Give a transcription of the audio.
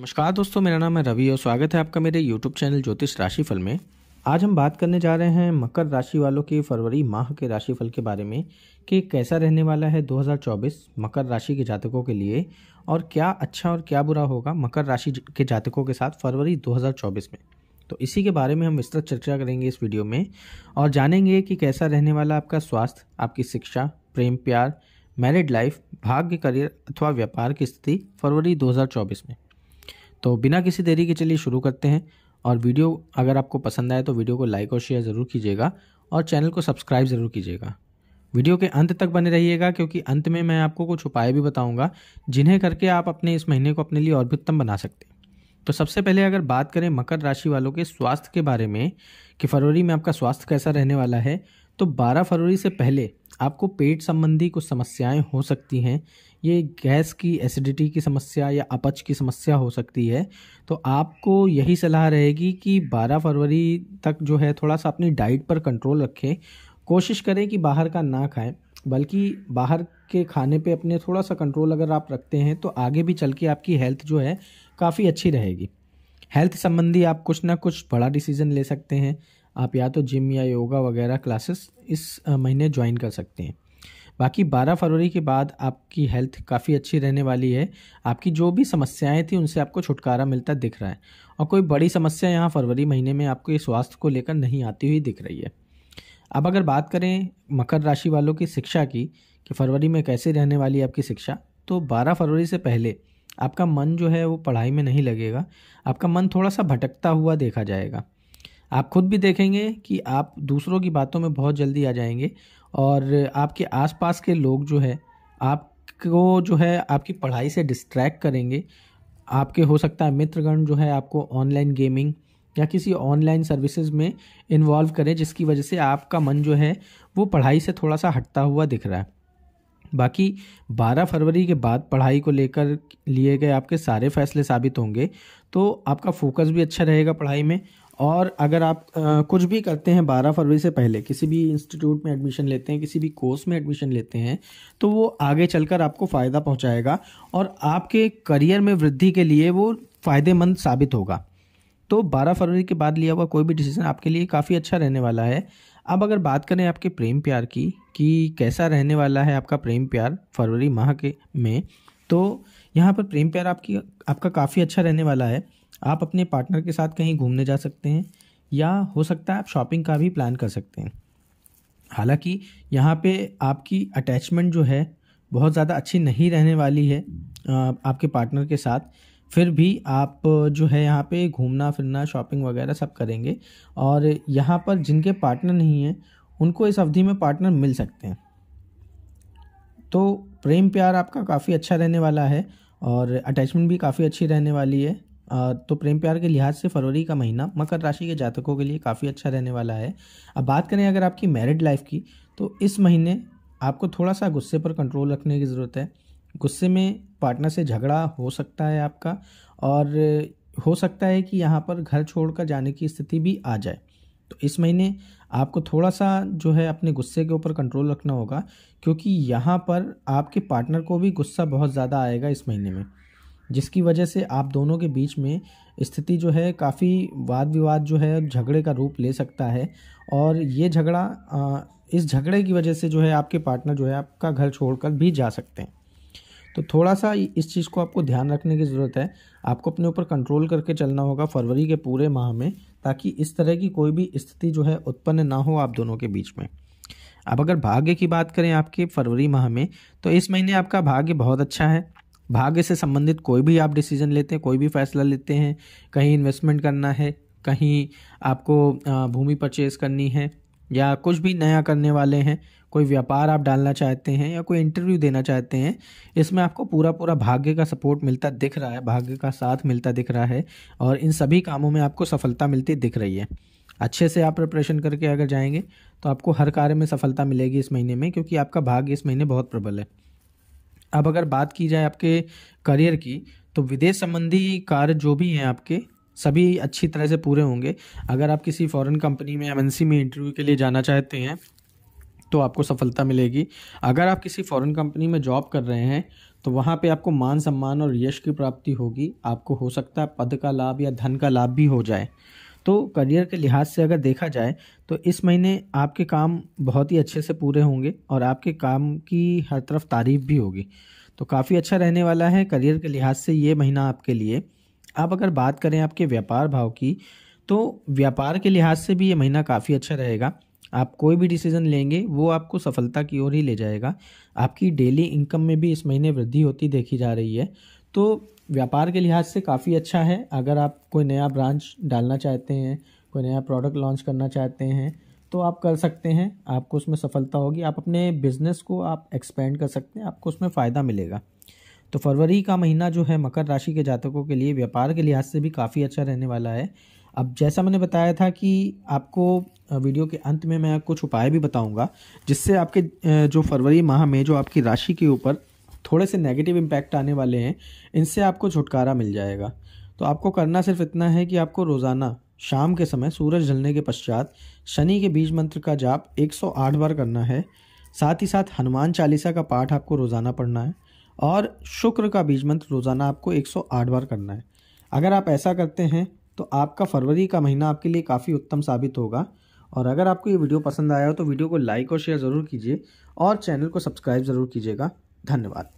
नमस्कार दोस्तों मेरा नाम है रवि और स्वागत है आपका मेरे यूट्यूब चैनल ज्योतिष राशिफल में आज हम बात करने जा रहे हैं मकर राशि वालों के फरवरी माह के राशिफल के बारे में कि कैसा रहने वाला है 2024 मकर राशि के जातकों के लिए और क्या अच्छा और क्या बुरा होगा मकर राशि के जातकों के साथ फरवरी 2024 में तो इसी के बारे में हम विस्तृत चर्चा करेंगे इस वीडियो में और जानेंगे कि कैसा रहने वाला आपका स्वास्थ्य आपकी शिक्षा प्रेम प्यार मैरिड लाइफ भाग्य करियर अथवा व्यापार की स्थिति फरवरी दो में तो बिना किसी देरी के चलिए शुरू करते हैं और वीडियो अगर आपको पसंद आए तो वीडियो को लाइक और शेयर ज़रूर कीजिएगा और चैनल को सब्सक्राइब ज़रूर कीजिएगा वीडियो के अंत तक बने रहिएगा क्योंकि अंत में मैं आपको कुछ उपाय भी बताऊंगा जिन्हें करके आप अपने इस महीने को अपने लिए और भी उत्तम बना सकते हैं तो सबसे पहले अगर बात करें मकर राशि वालों के स्वास्थ्य के बारे में कि फरवरी में आपका स्वास्थ्य कैसा रहने वाला है तो 12 फरवरी से पहले आपको पेट संबंधी कुछ समस्याएं हो सकती हैं ये गैस की एसिडिटी की समस्या या अपच की समस्या हो सकती है तो आपको यही सलाह रहेगी कि 12 फरवरी तक जो है थोड़ा सा अपनी डाइट पर कंट्रोल रखें कोशिश करें कि बाहर का ना खाएं बल्कि बाहर के खाने पे अपने थोड़ा सा कंट्रोल अगर आप रखते हैं तो आगे भी चल के आपकी हेल्थ जो है काफ़ी अच्छी रहेगी हेल्थ संबंधी आप कुछ ना कुछ बड़ा डिसीज़न ले सकते हैं आप या तो जिम या योगा वगैरह क्लासेस इस महीने ज्वाइन कर सकते हैं बाकी 12 फरवरी के बाद आपकी हेल्थ काफ़ी अच्छी रहने वाली है आपकी जो भी समस्याएं थी उनसे आपको छुटकारा मिलता दिख रहा है और कोई बड़ी समस्या यहाँ फरवरी महीने में आपको ये स्वास्थ्य को लेकर नहीं आती हुई दिख रही है अब अगर बात करें मकर राशि वालों की शिक्षा की कि फरवरी में कैसे रहने वाली है आपकी शिक्षा तो बारह फरवरी से पहले आपका मन जो है वो पढ़ाई में नहीं लगेगा आपका मन थोड़ा सा भटकता हुआ देखा जाएगा आप खुद भी देखेंगे कि आप दूसरों की बातों में बहुत जल्दी आ जाएंगे और आपके आसपास के लोग जो है आपको जो है आपकी पढ़ाई से डिस्ट्रैक्ट करेंगे आपके हो सकता है मित्रगण जो है आपको ऑनलाइन गेमिंग या किसी ऑनलाइन सर्विसेज में इन्वॉल्व करें जिसकी वजह से आपका मन जो है वो पढ़ाई से थोड़ा सा हटता हुआ दिख रहा है बाकी 12 फरवरी के बाद पढ़ाई को लेकर लिए गए आपके सारे फैसले साबित होंगे तो आपका फोकस भी अच्छा रहेगा पढ़ाई में और अगर आप आ, कुछ भी करते हैं बारह फरवरी से पहले किसी भी इंस्टीट्यूट में एडमिशन लेते हैं किसी भी कोर्स में एडमिशन लेते हैं तो वो आगे चलकर आपको फ़ायदा पहुंचाएगा और आपके करियर में वृद्धि के लिए वो फ़ायदेमंद साबित होगा तो 12 फरवरी के बाद लिया हुआ कोई भी डिसीजन आपके लिए काफ़ी अच्छा रहने वाला है अब अगर बात करें आपके प्रेम प्यार की कि कैसा रहने वाला है आपका प्रेम प्यार फरवरी माह के में तो यहाँ पर प्रेम प्यार आपकी आपका काफ़ी अच्छा रहने वाला है आप अपने पार्टनर के साथ कहीं घूमने जा सकते हैं या हो सकता है आप शॉपिंग का भी प्लान कर सकते हैं हालांकि यहाँ पे आपकी अटैचमेंट जो है बहुत ज़्यादा अच्छी नहीं रहने वाली है आपके पार्टनर के साथ फिर भी आप जो है यहाँ पे घूमना फिरना शॉपिंग वगैरह सब करेंगे और यहाँ पर जिनके पार्टनर नहीं हैं उनको इस अवधि में पार्टनर मिल सकते हैं तो प्रेम प्यार आपका काफ़ी अच्छा रहने वाला है और अटैचमेंट भी काफ़ी अच्छी रहने वाली है तो प्रेम प्यार के लिहाज से फरवरी का महीना मकर राशि के जातकों के लिए काफ़ी अच्छा रहने वाला है अब बात करें अगर आपकी मैरिड लाइफ की तो इस महीने आपको थोड़ा सा गुस्से पर कंट्रोल रखने की ज़रूरत है गुस्से में पार्टनर से झगड़ा हो सकता है आपका और हो सकता है कि यहाँ पर घर छोड़कर जाने की स्थिति भी आ जाए तो इस महीने आपको थोड़ा सा जो है अपने गुस्से के ऊपर कंट्रोल रखना होगा क्योंकि यहाँ पर आपके पार्टनर को भी गुस्सा बहुत ज़्यादा आएगा इस महीने में जिसकी वजह से आप दोनों के बीच में स्थिति जो है काफ़ी वाद विवाद जो है झगड़े का रूप ले सकता है और ये झगड़ा इस झगड़े की वजह से जो है आपके पार्टनर जो है आपका घर छोड़कर भी जा सकते हैं तो थोड़ा सा इस चीज़ को आपको ध्यान रखने की ज़रूरत है आपको अपने ऊपर कंट्रोल करके चलना होगा फरवरी के पूरे माह में ताकि इस तरह की कोई भी स्थिति जो है उत्पन्न ना हो आप दोनों के बीच में अब अगर भाग्य की बात करें आपके फरवरी माह में तो इस महीने आपका भाग्य बहुत अच्छा है भाग्य से संबंधित कोई भी आप डिसीजन लेते हैं कोई भी फैसला लेते हैं कहीं इन्वेस्टमेंट करना है कहीं आपको भूमि परचेज करनी है या कुछ भी नया करने वाले हैं कोई व्यापार आप डालना चाहते हैं या कोई इंटरव्यू देना चाहते हैं इसमें आपको पूरा पूरा भाग्य का सपोर्ट मिलता दिख रहा है भाग्य का साथ मिलता दिख रहा है और इन सभी कामों में आपको सफलता मिलती दिख रही है अच्छे से आप प्रिपरेशन करके अगर जाएंगे तो आपको हर कार्य में सफलता मिलेगी इस महीने में क्योंकि आपका भाग्य इस महीने बहुत प्रबल है अब अगर बात की जाए आपके करियर की तो विदेश संबंधी कार्य जो भी हैं आपके सभी अच्छी तरह से पूरे होंगे अगर आप किसी फॉरेन कंपनी में एमएनसी में इंटरव्यू के लिए जाना चाहते हैं तो आपको सफलता मिलेगी अगर आप किसी फॉरेन कंपनी में जॉब कर रहे हैं तो वहाँ पे आपको मान सम्मान और यश की प्राप्ति होगी आपको हो सकता है पद का लाभ या धन का लाभ भी हो जाए तो करियर के लिहाज से अगर देखा जाए तो इस महीने आपके काम बहुत ही अच्छे से पूरे होंगे और आपके काम की हर तरफ तारीफ भी होगी तो काफ़ी अच्छा रहने वाला है करियर के लिहाज से ये महीना आपके लिए आप अगर बात करें आपके व्यापार भाव की तो व्यापार के लिहाज से भी ये महीना काफ़ी अच्छा रहेगा आप कोई भी डिसीज़न लेंगे वो आपको सफलता की ओर ही ले जाएगा आपकी डेली इनकम में भी इस महीने वृद्धि होती देखी जा रही है तो व्यापार के लिहाज से काफ़ी अच्छा है अगर आप कोई नया ब्रांच डालना चाहते हैं कोई नया प्रोडक्ट लॉन्च करना चाहते हैं तो आप कर सकते हैं आपको उसमें सफलता होगी आप अपने बिज़नेस को आप एक्सपेंड कर सकते हैं आपको उसमें फ़ायदा मिलेगा तो फरवरी का महीना जो है मकर राशि के जातकों के लिए व्यापार के लिहाज से भी काफ़ी अच्छा रहने वाला है अब जैसा मैंने बताया था कि आपको वीडियो के अंत में मैं कुछ उपाय भी बताऊंगा जिससे आपके जो फरवरी माह में जो आपकी राशि के ऊपर थोड़े से नेगेटिव इम्पैक्ट आने वाले हैं इनसे आपको छुटकारा मिल जाएगा तो आपको करना सिर्फ इतना है कि आपको रोज़ाना शाम के समय सूरज ढलने के पश्चात शनि के बीज मंत्र का जाप 108 बार करना है साथ ही साथ हनुमान चालीसा का पाठ आपको रोज़ाना पढ़ना है और शुक्र का बीज मंत्र रोज़ाना आपको 108 बार करना है अगर आप ऐसा करते हैं तो आपका फरवरी का महीना आपके लिए काफ़ी उत्तम साबित होगा और अगर आपको ये वीडियो पसंद आया हो तो वीडियो को लाइक और शेयर ज़रूर कीजिए और चैनल को सब्सक्राइब ज़रूर कीजिएगा धन्यवाद